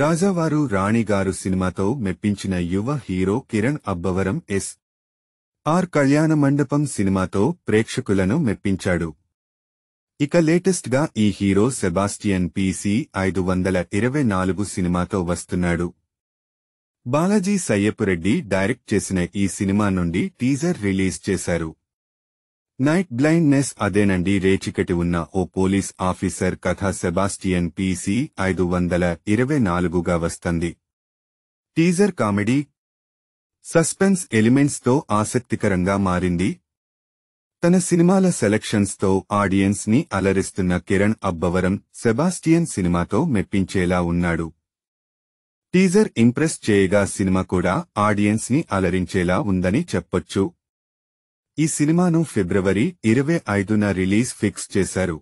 రాజావారు రాణిగారు సినిమాతో మెప్పించిన యువ hero Kiran Abbavaram S R Kalyana Mandapam సినిమాతో ప్రేక్షకులను మెప్పించాడు ఇక లేటెస్ట్ గా ఈ హీరో సెబాస్టియన్ పీసీ ఐదు వందల ఇరవై నాలుగు సినిమాతో వస్తున్నాడు బాలాజీ సయ్యపురెడ్డి డైరెక్ట్ చేసిన ఈ సినిమా నుండి టీజర్ రిలీజ్ చేశారు నైట్ బ్లైండ్నెస్ అదేనండి రేచికటి ఉన్న ఓ పోలీస్ ఆఫీసర్ కథ సెబాస్టియన్ పీసీ ఐదు వందల ఇరవై నాలుగుగా వస్తంది టీజర్ కామెడీ సస్పెన్స్ ఎలిమెంట్స్తో ఆసక్తికరంగా మారింది తన సినిమాల సెలక్షన్స్తో ఆడియన్స్ ని అలరిస్తున్న కిరణ్ అబ్బవరం సెబాస్టియన్ సినిమాతో మెప్పించేలా ఉన్నాడు టీజర్ ఇంప్రెస్ చేయగా సినిమా కూడా ఆడియన్స్ ని అలరించేలా ఉందని చెప్పొచ్చు ఈ సినిమాను ఫిబ్రవరి ఇరవై ఐదున రిలీజ్ ఫిక్స్ చేశారు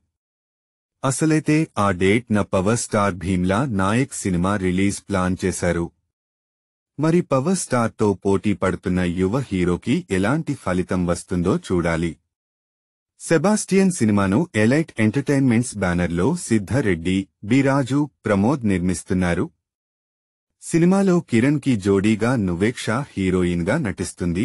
అసలైతే ఆ డేట్ న power star Bheemla Nayak cinema release plan చేశారు మరి పవర్ స్టార్ తో పోటీ పడుతున్న యువ హీరోకి ఎలాంటి ఫలితం వస్తుందో చూడాలి సెబాస్టియన్ సినిమాను ఎలైట్ ఎంటర్టైన్మెంట్స్ బ్యానర్లో సిద్ధారెడ్డి బిరాజు ప్రమోద్ నిర్మిస్తున్నారు సినిమాలో కిరణ్ కి జోడీగా నువేక్ష హీరోయిన్గా నటిస్తుంది